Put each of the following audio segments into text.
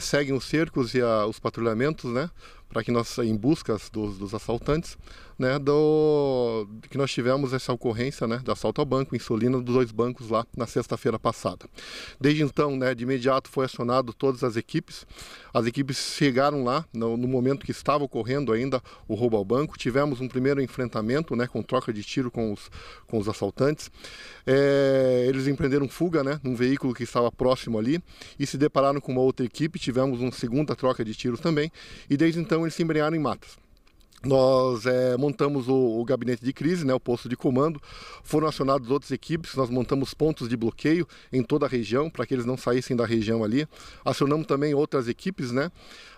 seguem os cercos e a, os patrulhamentos, né? para que nós, em buscas dos, dos assaltantes, né, do, que nós tivemos essa ocorrência né, de assalto ao banco, insulina dos dois bancos lá na sexta-feira passada. Desde então, né, de imediato foi acionado todas as equipes. As equipes chegaram lá no, no momento que estava ocorrendo ainda o roubo ao banco. Tivemos um primeiro enfrentamento né, com troca de tiro com os, com os assaltantes. É, eles empreenderam fuga né, num veículo que estava próximo ali e se depararam com uma outra equipe. Tivemos uma segunda troca de tiros também. E desde então então eles se embrenharam em matas nós é, montamos o, o, gabinete de crise, né, o posto de comando. Foram acionados outras equipes, nós montamos pontos de bloqueio em toda a região, para que eles não saíssem da região ali. Acionamos também outras equipes, né,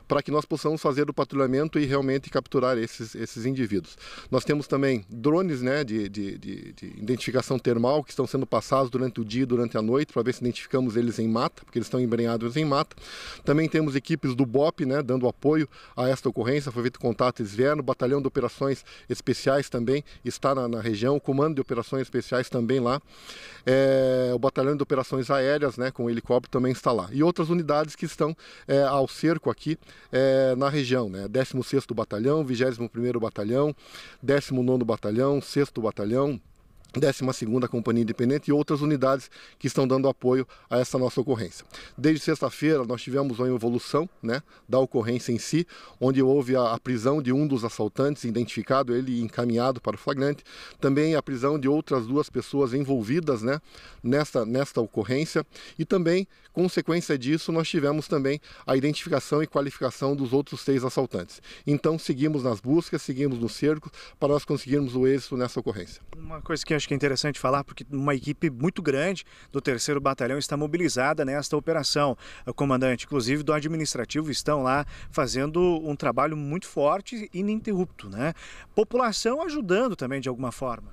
para que nós possamos fazer o patrulhamento e realmente capturar esses, esses indivíduos. Nós temos também drones né, de, de, de, de identificação termal que estão sendo passados durante o dia e durante a noite, para ver se identificamos eles em mata, porque eles estão embrenhados em mata. Também temos equipes do BOP né, dando apoio a esta ocorrência, foi feito contato, eles Batalhão de Operações Especiais também está na, na região, o Comando de Operações Especiais também lá, é, o Batalhão de Operações Aéreas, né, com helicóptero também está lá, e outras unidades que estão é, ao cerco aqui é, na região, né, 16º Batalhão, 21º Batalhão, 19º Batalhão, 6º Batalhão, 12ª Companhia Independente e outras unidades que estão dando apoio a essa nossa ocorrência. Desde sexta-feira nós tivemos uma evolução né, da ocorrência em si, onde houve a, a, prisão de um dos assaltantes identificado, ele encaminhado para o flagrante, também a prisão de outras duas pessoas envolvidas né, nesta, nesta ocorrência e também, consequência disso, nós tivemos também a identificação e qualificação dos outros seis assaltantes. Então seguimos nas buscas, seguimos no cerco para nós conseguirmos o êxito nessa ocorrência. Uma coisa que a acho que é interessante falar, porque uma equipe muito grande do Terceiro Batalhão está mobilizada nesta operação. O comandante, inclusive, do administrativo estão lá fazendo um trabalho muito forte e ininterrupto. Né? População ajudando também de alguma forma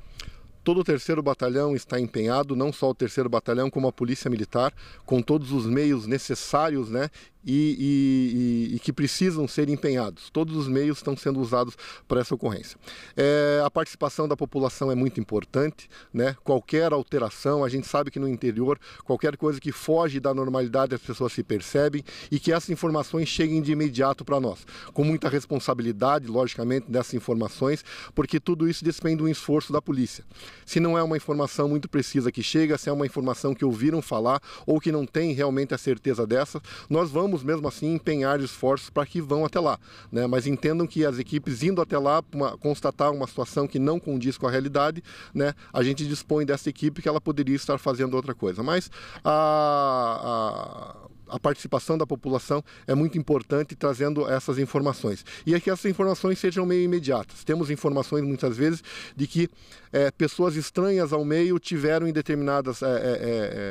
todo o terceiro batalhão está empenhado, não só o terceiro batalhão, como a polícia militar, com todos os meios necessários, né, e, e, e, que precisam ser empenhados. Todos os meios estão sendo usados para essa ocorrência. É, a participação da população é muito importante, né? qualquer alteração, a gente sabe que no interior, qualquer coisa que foge da normalidade, as pessoas se percebem e que essas informações cheguem de imediato para nós, com muita responsabilidade, logicamente, dessas informações, porque tudo isso despende um esforço da polícia. Se não é uma informação muito precisa que chega, se é uma informação que ouviram falar ou que não tem realmente a certeza dessa, nós vamos vamos mesmo assim empenhar esforços para que vão até lá. Né? Mas entendam que as equipes indo até lá, uma, constatar uma situação que não condiz com a realidade, né? a gente dispõe dessa equipe que ela poderia estar fazendo outra coisa. Mas a, a a participação da população é muito importante trazendo essas informações. E é que essas informações sejam meio imediatas. Temos informações muitas vezes de que é, pessoas estranhas ao meio tiveram em determinadas é,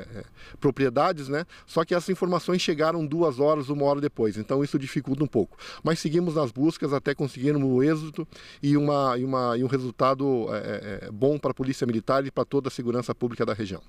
é, propriedades, né? só que essas informações chegaram duas horas, uma hora depois. Então isso dificulta um pouco. Mas seguimos nas buscas até conseguirmos o êxito e, uma, e, uma, e um resultado bom para a Polícia Militar e para toda a segurança pública da região.